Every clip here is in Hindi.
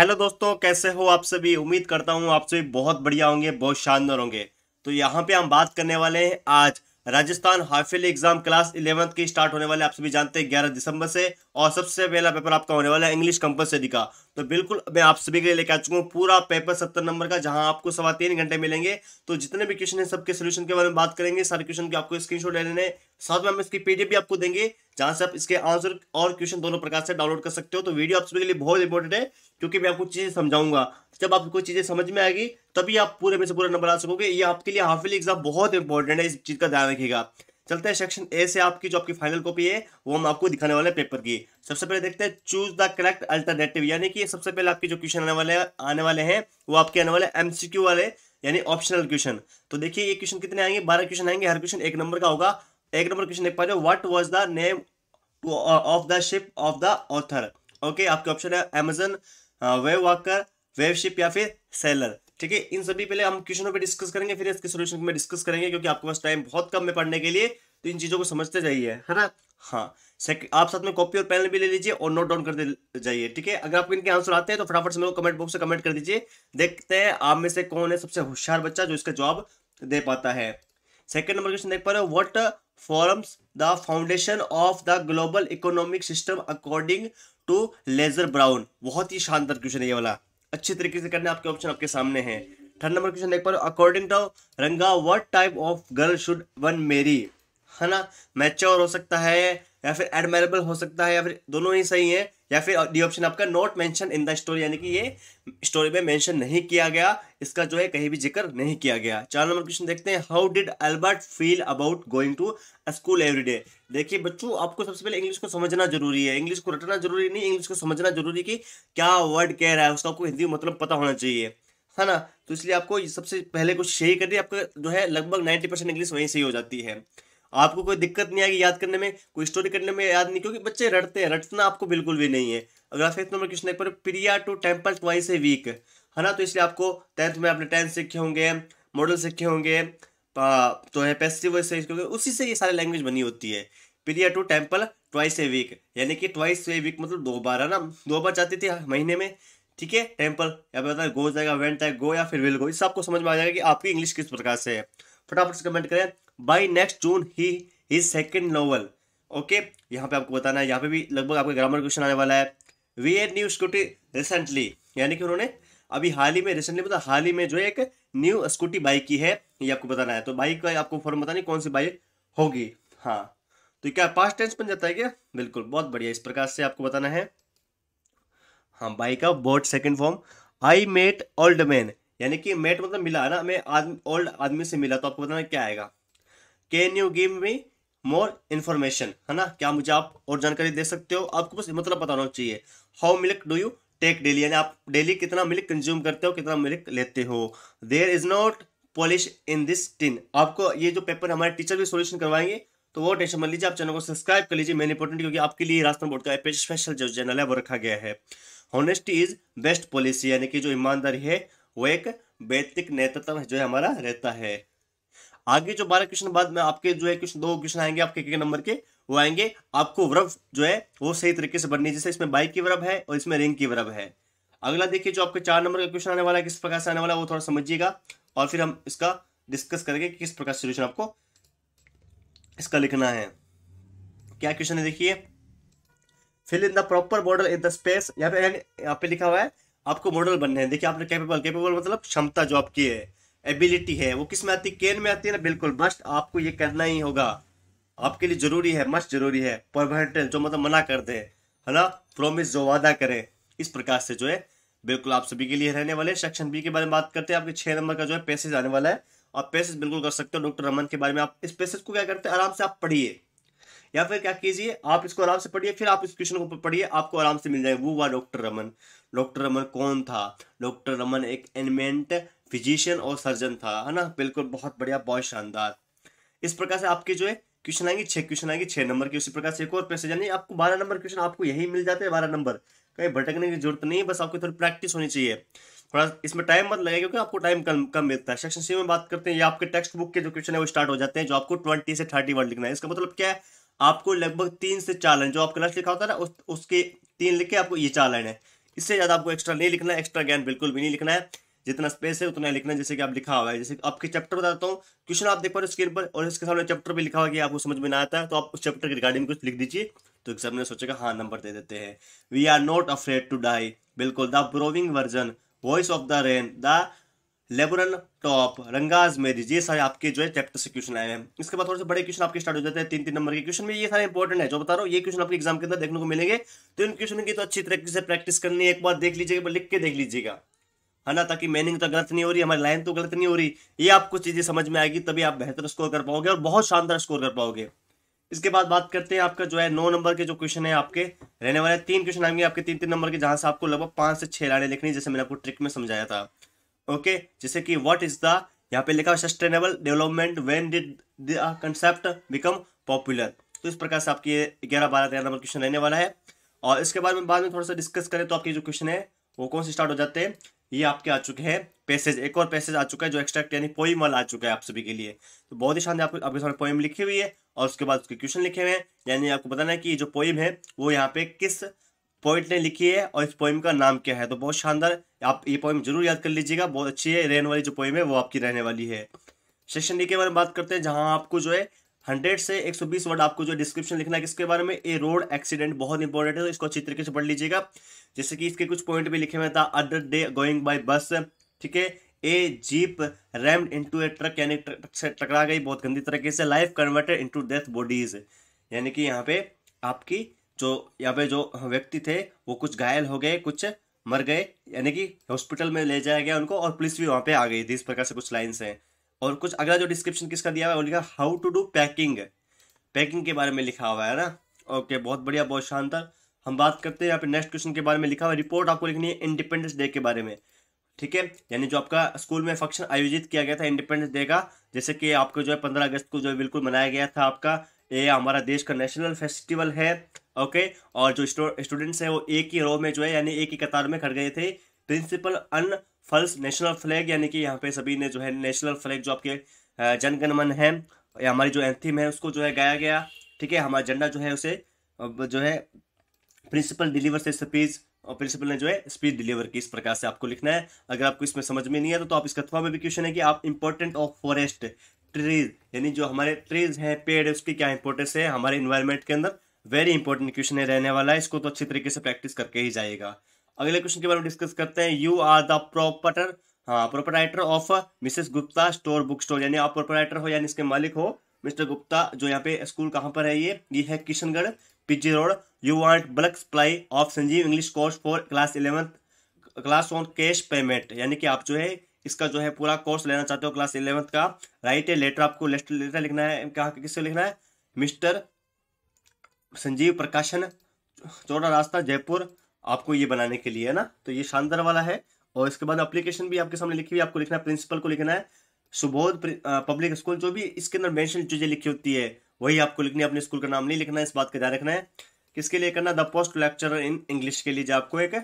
हेलो दोस्तों कैसे हो आप सभी उम्मीद करता हूँ आप सभी बहुत बढ़िया होंगे बहुत शानदार होंगे तो यहाँ पे हम बात करने वाले हैं आज राजस्थान हाफिल एग्जाम क्लास इलेवंथ के स्टार्ट होने वाले आप सभी जानते हैं ग्यारह दिसंबर से और सबसे पहला पेपर आपका होने वाला है इंग्लिश कंपल्सरी का तो बिल्कुल मैं आप सभी के लिए लेकर आ चुका हूँ पूरा पेपर सत्तर नंबर का जहां आपको सवा तीन घंटे मिलेंगे तो जितने भी क्वेश्चन है सबके सोल्यूशन के बारे में बात करेंगे सारे क्वेश्चन की आपको स्क्रीनशॉट ले लेने साथ में हम इसकी पीडीएफ भी आपको देंगे जहां से आप इसके आंसर और क्वेश्चन दोनों प्रकार से डाउनलोड कर सकते हो तो वीडियो आप सभी के लिए बहुत इंपॉर्टेंट है क्योंकि मैं आपको चीजें समझाऊंगा जब आपको चीजें समझ में आएगी तभी आप पूरे में से पूरा नंबर आ सकोगे ये आपके लिए हाफिल एग्जाम बहुत इंपॉर्टेंट है इस चीज़ का ध्यान रखिएगा चलते हैं सेक्शन ए से आपकी जो आपकी फाइनल कॉपी है वो हम आपको दिखाने वाले पेपर की सबसे पहले देखते हैं चूज द करेक्ट अल्टरनेटिव यानी कि सबसे पहले आपके जो क्वेश्चन आने वाले आने वाले हैं वो आपके आने वाले एमसीक्यू वाले यानी ऑप्शनल क्वेश्चन तो देखिए ये क्वेश्चन कितने आएंगे बारह क्वेश्चन आएंगे हर क्वेश्चन एक नंबर का होगा एक नंबर क्वेश्चन देख पा रहे was the name of the ship of the author okay आपके ऑप्शन है Amazon wave walker wave ship या फिर सेलर ठीक है इन सभी पहले हम क्वेश्चनों पे डिस्कस करेंगे फिर इसके सोल्यूशन में डिस्कस करेंगे क्योंकि आपके पास टाइम बहुत कम है पढ़ने के लिए तो इन चीज़ों को समझते जाइए है ना हाँ आप साथ में कॉपी और पेन भी ले लीजिए और नोट डाउन कर जाइए ठीक है अगर आपको इनके आंसर आते हैं तो फटाफट से मेरे को कमेंट बॉक्स से कमेंट कर दीजिए देखते हैं आप में से कौन है सबसे होशियार बच्चा जो इसका जवाब दे पाता है सेकेंड नंबर क्वेश्चन देख पा रहे हो what forms the foundation of the global economic system according to Lester Brown बहुत ही शानदार क्वेश्चन है ये वाला अच्छे तरीके से करने आपके ऑप्शन आपके सामने है थर्ड नंबर क्वेश्चन देख पा रहे हो according to Ranga what type of girl should one marry है ना मैच्योर हो सकता है या फिर एडमेरेबल हो सकता है या फिर दोनों ही सही है या फिर डी ऑप्शन आपका not mentioned in the story यानी कि ये स्टोरी में मेंशन नहीं किया गया इसका जो है कहीं भी जिक्र नहीं किया गया चार नंबर क्वेश्चन देखते हैं how did Albert feel about going to school every day देखिए बच्चों आपको सबसे पहले इंग्लिश को समझना जरूरी है इंग्लिश को रटना जरूरी नहीं इंग्लिश को समझना जरूरी कि क्या वर्ड कह रहा है उसका आपको हिंदी मतलब पता होना चाहिए है ना तो इसलिए आपको सबसे पहले कुछ यही करिए आपका जो है लगभग नाइन्टी परसेंट इंग्लिश वहीं से ही हो जाती है आपको कोई दिक्कत नहीं आएगी याद करने में कोई स्टोरी करने में याद नहीं क्योंकि बच्चे रटते हैं रटना आपको बिल्कुल भी नहीं है अगला फिफ्थ नंबर क्वेश्चन पर Priya to temple twice a week है ना तो इसलिए आपको टेंथ में आपने टेंथ सीखे होंगे मॉडल सीखे होंगे तो है पेसिव क्योंकि उसी से ये सारी लैंग्वेज बनी होती है Priya to temple twice a week यानी कि ट्वाइस ए वीक मतलब दो बार है ना दो बार जाती थी महीने में ठीक है टेम्पल या फिर गो जाएगा वेंट है गो या फिर विल गो इससे आपको समझ में आ जाएगा कि आपकी इंग्लिश किस प्रकार से है फटाफट से कमेंट करें by next June he his second novel okay यहाँ पे आपको बताना है यहाँ पे भी लगभग आपका ग्रामर क्वेश्चन आने वाला है we had new scooty recently यानी कि उन्होंने अभी हाल ही में रिसेंटली मतलब हाल ही में जो एक न्यू स्कूटी बाइक की है ये आपको बताना है तो बाइक का आपको फॉर्म बतानी कौन सी बाइक होगी हाँ तो क्या पास्ट टेंस बन जाता है क्या बिल्कुल बहुत बढ़िया इस प्रकार से आपको बताना है हाँ बाइक का board second form I met old man यानी कि मेट मतलब मिला ना मैं ओल्ड आदमी से मिला तो आपको बताना क्या आएगा can you give me more information है ना क्या मुझे आप और जानकारी दे सकते हो आपको बस मतलब बताना चाहिए how milk do you take daily यानी आप डेली कितना मिल्क कंज्यूम करते हो कितना मिल्क लेते हो there is not polish in this tin आपको ये जो पेपर हमारे टीचर भी सोल्यूशन करवाएंगे तो वो टेंशन मत लीजिए आप चैनल को सब्सक्राइब कर लीजिए मेन इंपॉर्टेंट क्योंकि आपके लिए राजस्थान बोर्ड का स्पेशल जो चैनल है वो रखा गया है हॉनेस्टी इज बेस्ट पॉलिसी यानी कि जो ईमानदारी है वो एक वैतिक नेतृत्व जो है हमारा रहता है आगे जो बारह क्वेश्चन बाद में आपके जो है क्वेश्चन दो क्वेश्चन आएंगे आपके नंबर के वो आएंगे आपको वर्ब जो है वो सही तरीके से बननी जैसे इसमें बाइक की वर्ब है और इसमें रिंग की वर्ब है अगला देखिए जो आपके चार नंबर का क्वेश्चन आने वाला है किस प्रकार से आने वाला है वो थोड़ा समझिएगा और फिर हम इसका डिस्कस करेंगे कि किस प्रकार सोल्यूशन आपको इसका लिखना है क्या क्वेश्चन है देखिए fill in the proper model in the space यहाँ पे यहाँ पे लिखा हुआ है आपको मॉडल बनने हैं देखिए आपने कैपेबल कैपेबल मतलब क्षमता जो आपकी है एबिलिटी है वो किस में आती है केन में आती है ना बिल्कुल मस्ट आपको ये करना ही होगा आपके लिए जरूरी है मस्ट जरूरी है परमानेंटल जो मतलब मना कर दे है ना प्रोमिस जो वादा करे इस प्रकार से जो है बिल्कुल आप सभी के लिए रहने वाले सेक्शन बी के बारे में बात करते हैं आपके छह नंबर का जो है पैसेज आने वाला है आप पैसेज बिल्कुल कर सकते हो डॉक्टर रमन के बारे में आप इस पैसेज को क्या करते हैं आराम से आप पढ़िए या फिर क्या कीजिए आप इसको आराम से पढ़िए फिर आप इस क्वेश्चन को पढ़िए आपको आराम से मिल जाएगा वो हुआ डॉक्टर रमन डॉक्टर रमन कौन था डॉक्टर रमन एक एनमेंट फिजिशियन और सर्जन था है ना बिल्कुल बहुत बढ़िया बहुत शानदार इस प्रकार से आपके जो है क्वेश्चन आएंगे छह क्वेश्चन आएंगे छह नंबर के उसी प्रकार से एक और पैसेज यानी आपको बारह नंबर क्वेश्चन आपको यही मिल जाते हैं बारह नंबर कहीं भटकने की जरूरत नहीं बस आपको थोड़ी प्रैक्टिस होनी चाहिए थोड़ा इसमें टाइम मत लगेगा क्योंकि आपको टाइम कम कम मिलता है सेक्शन सी में बात करते हैं या आपके टेक्स्ट बुक के जो क्वेश्चन है वो स्टार्ट हो जाते हैं जो आपको ट्वेंटी से थर्टी वर्ड लिखना है इसका मतलब क्या है आपको लगभग तीन से चार लाइन जो आपका लास्ट लिखा होता है ना उस, उसके तीन लिख के आपको ये चार लाइन है इससे ज़्यादा आपको एक्स्ट्रा नहीं लिखना है एक्स्ट्रा ज्ञान बिल्कुल भी नहीं लिखना है जितना स्पेस है उतना लिखना जैसे कि आप लिखा हुआ है जैसे आपके चैप्टर बताता हूँ क्वेश्चन आप देख पा रहे हो स्क्रीन पर और इसके सामने चैप्टर भी लिखा हुआ कि आपको समझ में ना आता है तो आप उस चैप्टर के रिगार्डिंग कुछ लिख दीजिए तो एग्जाम ने सोचेगा हाँ नंबर दे देते हैं we are not afraid to die बिल्कुल the browning version voice of the rain the laburnum top Ranga's marriage ये सारे आपके जो है चैप्टर से क्वेश्चन आए हैं इसके बाद थोड़े से बड़े क्वेश्चन आपके स्टार्ट हो जाते हैं तीन तीन नंबर के क्वेश्चन में ये सारे इंपॉर्टेंट है जो बता रहा हूँ ये क्वेश्चन आपके एग्जाम के अंदर देखने को मिलेंगे तो इन क्वेश्चन की तो अच्छी तरीके से प्रैक्टिस करनी है एक बार देख लीजिएगा लिख के देख लीजिएगा है ना ताकि मैनिंग तो गलत नहीं हो रही हमारी लाइन तो गलत नहीं हो रही ये आपको चीजें समझ में आएगी तभी आप बेहतर स्कोर कर पाओगे और बहुत शानदार स्कोर कर पाओगे इसके बाद बात करते हैं आपका जो है नौ नंबर के जो क्वेश्चन है आपके रहने वाले तीन क्वेश्चन आएंगे आपके तीन तीन नंबर के जहां से आपको लगभग पांच से छह लाने लिखनी जैसे मैंने आपको ट्रिक में समझाया था ओके जैसे कि वट इज द यहाँ पे लिखा sustainable development when did concept become popular तो इस प्रकार से आपकी ग्यारह बारह तेरह नंबर क्वेश्चन रहने वाला है और इसके बाद में बाद में थोड़ा सा डिस्कस करें तो आपके जो क्वेश्चन है वो कौन से स्टार्ट हो जाते हैं ये आपके आ चुके हैं पैसेज एक और पैसेज आ चुका है जो एक्सट्रैक्ट यानी पोइम वाला आ चुका है आप सभी के लिए तो बहुत ही शानदार आपको आपके सामने पोइम लिखी हुई है और उसके बाद उसके क्वेश्चन लिखे हुए हैं यानी आपको बताना है कि जो पोईम है वो यहाँ पे किस पोइट ने लिखी है और इस पोइम का नाम क्या है तो बहुत शानदार आप ये पोइम जरूर याद कर लीजिएगा बहुत अच्छी है रहने वाली जो पोईम है वो आपकी रहने वाली है सेक्शन डी के बारे में बात करते हैं जहाँ आपको जो है हंड्रेड से एक सौ बीस वर्ड आपको जो डिस्क्रिप्शन लिखना है किसके बारे में ए रोड एक्सीडेंट बहुत इंपॉर्टेंट है तो इसको अच्छी तरीके से पढ़ लीजिएगा जैसे कि इसके कुछ पॉइंट भी लिखे हुए था अदर डे गोइंग बाय बस ठीक है a jeep rammed into a truck यानी ट्रक से टकरा गई बहुत गंदी तरीके से life converted into death bodies यानी कि यहाँ पे आपकी जो यहाँ पे जो व्यक्ति थे वो कुछ घायल हो गए कुछ मर गए यानी कि हॉस्पिटल में ले जाया गया उनको और पुलिस भी वहाँ पे आ गई थी इस प्रकार से कुछ लाइन्स हैं और कुछ अगला जो डिस्क्रिप्शन किसका दिया हुआ है वो लिखा how to do packing packing के बारे में लिखा हुआ है ना ओके बहुत बढ़िया बहुत शानदार हम बात करते हैं यहाँ पे नेक्स्ट क्वेश्चन के बारे में लिखा हुआ रिपोर्ट आपको लिखनी है इंडिपेंडेंस डे के बारे में ठीक है यानी जो आपका स्कूल में फंक्शन आयोजित किया गया था इंडिपेंडेंस डे का जैसे कि आपको जो है पंद्रह अगस्त को जो है बिल्कुल मनाया गया था आपका ये हमारा देश का नेशनल फेस्टिवल है ओके और जो स्टूडेंट्स हैं वो एक ही रो में जो है यानी एक ही कतार में खड़ गए थे principal unfurls national flag यानी कि यहाँ पे सभी ने जो है नेशनल फ्लैग जो आपके जनगणमन है या हमारी जो एंथीम है उसको जो है गाया गया ठीक है हमारा झंडा जो है उसे जो है प्रिंसिपल डिलीवर से स्पीच और प्रिंसिपल ने जो है स्पीच डिलीवर की इस प्रकार से आपको लिखना है अगर आपको इसमें समझ में नहीं आता तो, तो आप इस कथवा में भी क्वेश्चन है कि आप इंपॉर्टेंट ऑफ फॉरेस्ट ट्रीज यानी जो हमारे ट्रीज हैं पेड़ है उसकी क्या इंपॉर्टेंस है हमारे इन्वायरमेंट के अंदर वेरी इंपॉर्टेंट क्वेश्चन है रहने वाला है इसको तो अच्छी तरीके से प्रैक्टिस करके ही जाएगा अगले क्वेश्चन के बारे में डिस्कस करते हैं यू आर द प्रॉपर्टर हाँ proprietor of Mrs Gupta store book store यानी आप प्रोपराइटर हो यानी इसके मालिक हो मिस्टर गुप्ता जो यहाँ पे स्कूल कहाँ पर है ये ये है Kishangarh PG road you want bulk supply of Sanjeev English course for class eleventh class on cash payment यानी कि आप जो है इसका जो है पूरा कोर्स लेना चाहते हो क्लास इलेवंथ का राइट लेटर आपको लेटर लिखना है कहाँ किससे लिखना है मिस्टर संजीव प्रकाशन चौड़ा रास्ता जयपुर आपको ये बनाने के लिए है ना तो ये शानदार वाला है और इसके बाद अप्लीकेशन भी आपके सामने लिखी हुई आपको लिखना है प्रिंसिपल को लिखना है सुबोध पब्लिक स्कूल जो भी इसके अंदर मैं चीजें लिखी होती है वही आपको लिखनी है अपने स्कूल का नाम नहीं लिखना है इस बात का ध्यान रखना है किसके लिए करना the post lecture in English के लिए आपको एक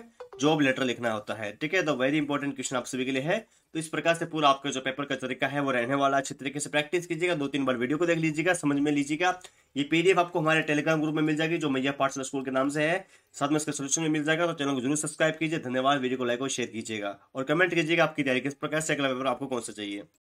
जॉब लेटर लिखना होता है ठीक है तो वेरी इंपॉर्टेंट क्वेश्चन आप सभी के लिए है तो इस प्रकार से पूरा आपका जो पेपर का तरीका है वो रहने वाला अच्छे तरीके से प्रैक्टिस कीजिएगा दो तीन बार वीडियो को देख लीजिएगा समझ में लीजिएगा ये पीडीएफ आपको हमारे टेलीग्राम ग्रुप में मिल जाएगी जो मैया पार्सल स्कूल के नाम से है साथ में इसका सोल्यूशन भी मिल जाएगा तो चैनल को जरूर सब्सक्राइब कीजिए धन्यवाद वीडियो को लाइक और शेयर कीजिएगा और कमेंट कीजिएगा आपकी तैयारी किस प्रकार से अगला पेपर आपको कौन सा चाहिए